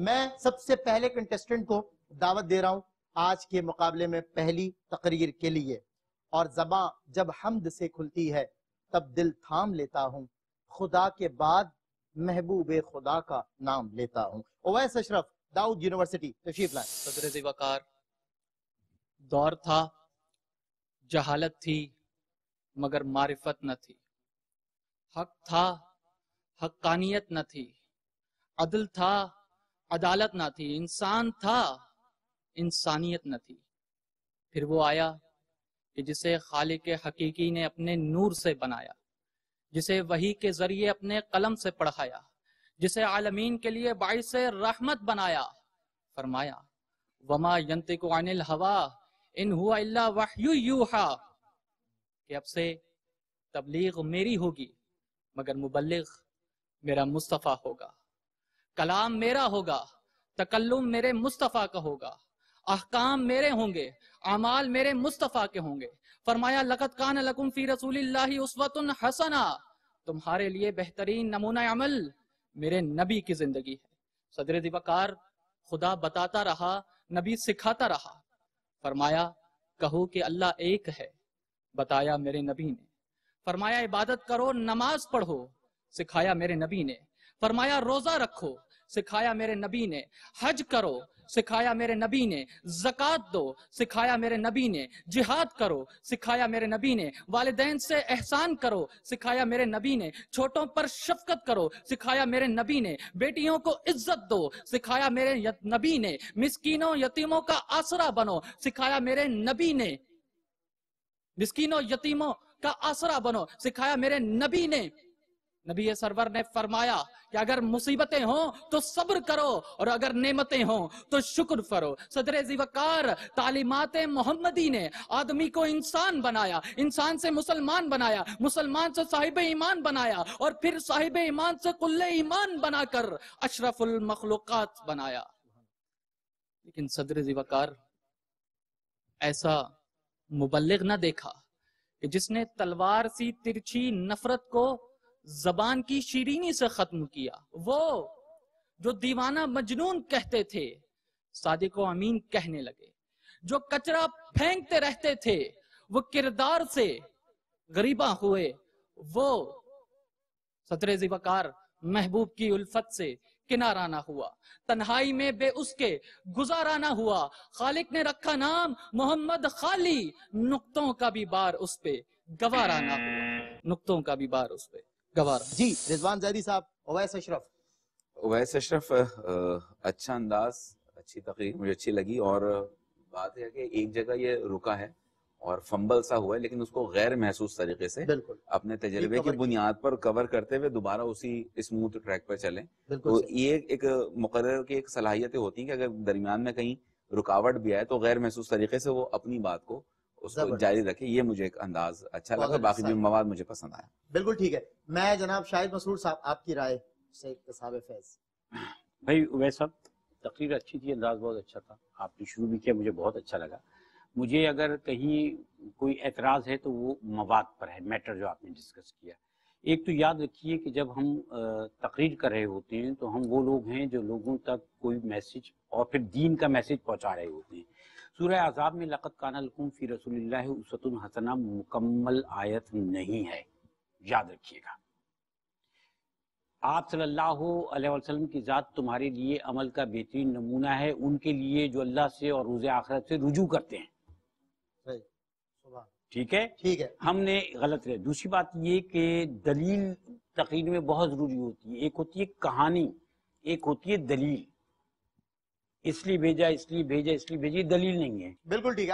मैं सबसे पहले कंटेस्टेंट को दावत दे रहा हूं आज के मुकाबले में पहली तकरीर के लिए और जबा जब हमद से खुलती है तब दिल थाम लेता हूं खुदा के बाद महबूब खुदा का नाम लेता हूं ओवैस अशरफ दाऊद यूनिवर्सिटी तशीफ लाए सदर दौर था जहालत थी मगर मारिफत न थी हक था हक्कानियत न थी अदल था अदालत ना थी इंसान था इंसानियत न थी फिर वो आया कि जिसे खाले के हकीकी ने अपने नूर से बनाया जिसे वही के जरिए अपने कलम से पढ़ाया जिसे आलमीन के लिए बाईस रहमत बनाया फरमाया वमा यंते को अनिल हवा इन हुआ इल्ला यूहा कि अब से तबलीग मेरी होगी मगर मुबलिग मेरा मुस्तफ़ा होगा कलाम मेरा होगा तकल्लुम मेरे मुस्तफ़ा का होगा अहकाम मेरे होंगे अमाल मेरे मुस्तफ़ा के होंगे फरमाया लकत कान लकुम फी रसूल उसवतुन हसना तुम्हारे लिए बेहतरीन नमूना अमल मेरे नबी की जिंदगी है सदर दिवाकार खुदा बताता रहा नबी सिखाता रहा फरमाया कहो कि अल्लाह एक है बताया मेरे नबी ने फरमाया इबादत करो नमाज पढ़ो सिखाया मेरे नबी ने फरमाया रोजा रखो सिखाया मेरे नबी ने हज करो सिखाया मेरे नबी ने जक़ात दो सिखाया मेरे नबी ने जिहाद करो सिखाया मेरे नबी ने वालदेन से एहसान करो सिखाया मेरे नबी ने छोटों पर शफकत करो सिखाया मेरे नबी ने बेटियों को इज्जत दो सिखाया मेरे नबी ने मिसकीनों यतीमों का आसरा बनो सिखाया मेरे नबी ने मिसकीनों यतीमों का आसरा बनो सिखाया मेरे नबी ने नबी सरवर ने फरमाया कि अगर मुसीबतें हों तो सब्र करो और अगर नेमतें हों तो शुक्र करो सदर जीवकार तालीमत मोहम्मदी ने आदमी को इंसान बनाया इंसान से मुसलमान बनाया मुसलमान से साहिब ईमान बनाया और फिर साहिब ईमान से कुल्ल ईमान बनाकर अशरफुल मखलूक बनाया लेकिन सदर जीवकार ऐसा मुबलिक ना देखा कि जिसने तलवार सी तिरछी नफरत को जबान की शीरीनी से खत्म किया वो जो दीवाना मजनून कहते थे सादिक अमीन कहने लगे जो कचरा फेंकते रहते थे वो किरदार से गरीबा हुए वो सतरे जीवाकार महबूब की उल्फत से किनारा ना हुआ तन्हाई में बे उसके गुजारा ना हुआ खालिक ने रखा नाम मोहम्मद खाली नुक्तों का भी बार उस पे गवारा ना हुआ नुक्तों का भी बार उस पे गवार जी रिजवान जैदी साहब ओवैस अशरफ ओवैस अशरफ अच्छा अंदाज अच्छी तकरीर मुझे अच्छी लगी और बात है कि एक जगह ये रुका है और फंबल सा हुआ है लेकिन उसको गैर महसूस तरीके से अपने तजर्बे की बुनियाद पर कवर करते हुए दोबारा उसी स्मूथ ट्रैक पर चलें तो ये एक मुकर की एक सलाहियतें होती हैं कि अगर दरमियान में कहीं रुकावट भी आए तो गैर महसूस तरीके से वो अपनी बात को उसको जारी रखे ये मुझे एक अंदाज अच्छा लगा अच्छा बाकी जो मवाद मुझे पसंद आया बिल्कुल ठीक है मैं जनाब शाहिद मसरूर साहब आपकी राय फैज भाई उवैस साहब तकरीर अच्छी थी अंदाज बहुत अच्छा था आपने शुरू भी किया मुझे बहुत अच्छा लगा मुझे अगर कहीं कोई एतराज़ है तो वो मवाद पर है मैटर जो आपने डिस्कस किया एक तो याद रखिए कि जब हम तकरीर कर रहे होते हैं तो हम वो लोग हैं जो लोगों तक कोई मैसेज और फिर दीन का मैसेज पहुंचा रहे होते हैं सूर्य आज़ाब में लक़त लकुम फ़ी रसूल उसतुल हसना मुकम्मल आयत नहीं है याद रखिएगा आप सल्लल्लाहु अलैहि वसल्लम की ज़ात तुम्हारे लिए अमल का बेहतरीन नमूना है उनके लिए जो अल्लाह से और रोज़ आखरत से रुजू करते हैं ठीक है ठीक है हमने गलत रहे दूसरी बात ये कि दलील तकरीर में बहुत ज़रूरी होती है एक होती है कहानी एक होती है दलील इसलिए भेजा इसलिए भेजा इसलिए भेजी दलील नहीं है बिल्कुल ठीक है